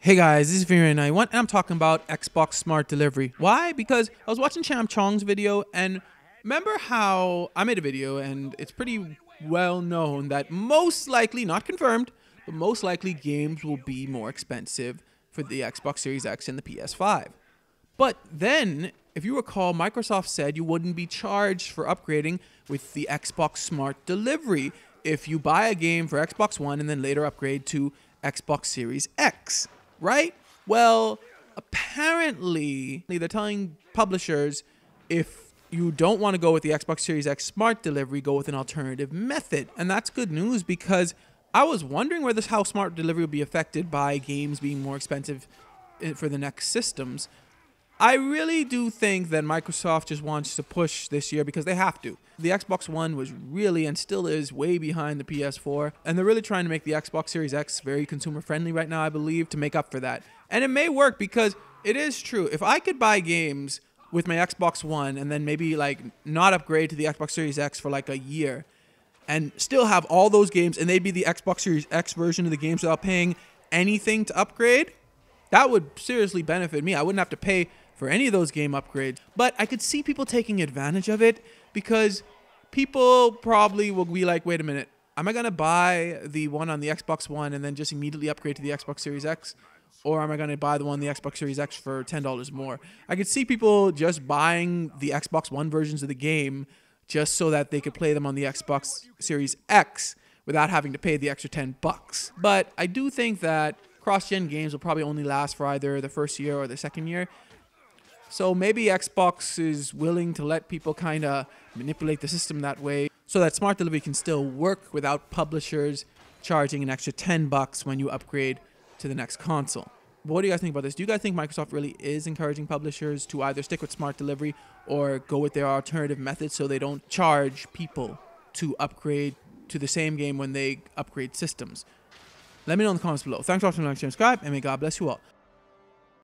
Hey guys, this is Viren91 and I'm talking about Xbox Smart Delivery. Why? Because I was watching Champ Chong's video and remember how I made a video and it's pretty well known that most likely, not confirmed, but most likely games will be more expensive for the Xbox Series X and the PS5. But then, if you recall, Microsoft said you wouldn't be charged for upgrading with the Xbox Smart Delivery if you buy a game for Xbox One and then later upgrade to Xbox Series X right? Well, apparently they're telling publishers if you don't want to go with the Xbox Series X smart delivery, go with an alternative method. And that's good news because I was wondering whether how smart delivery would be affected by games being more expensive eh, for the next systems. I really do think that Microsoft just wants to push this year because they have to. The Xbox One was really and still is way behind the PS4, and they're really trying to make the Xbox Series X very consumer friendly right now, I believe, to make up for that. And it may work because it is true. If I could buy games with my Xbox One and then maybe like not upgrade to the Xbox Series X for like a year and still have all those games and they'd be the Xbox Series X version of the games without paying anything to upgrade, that would seriously benefit me. I wouldn't have to pay for any of those game upgrades. But I could see people taking advantage of it because people probably will be like, wait a minute, am I going to buy the one on the Xbox One and then just immediately upgrade to the Xbox Series X? Or am I going to buy the one, the Xbox Series X, for $10 more? I could see people just buying the Xbox One versions of the game just so that they could play them on the Xbox Series X without having to pay the extra 10 bucks. But I do think that cross-gen games will probably only last for either the first year or the second year. So maybe Xbox is willing to let people kind of manipulate the system that way so that smart delivery can still work without publishers charging an extra 10 bucks when you upgrade to the next console. But what do you guys think about this? Do you guys think Microsoft really is encouraging publishers to either stick with smart delivery or go with their alternative methods so they don't charge people to upgrade to the same game when they upgrade systems? Let me know in the comments below. Thanks for watching, like, share, subscribe, and may God bless you all.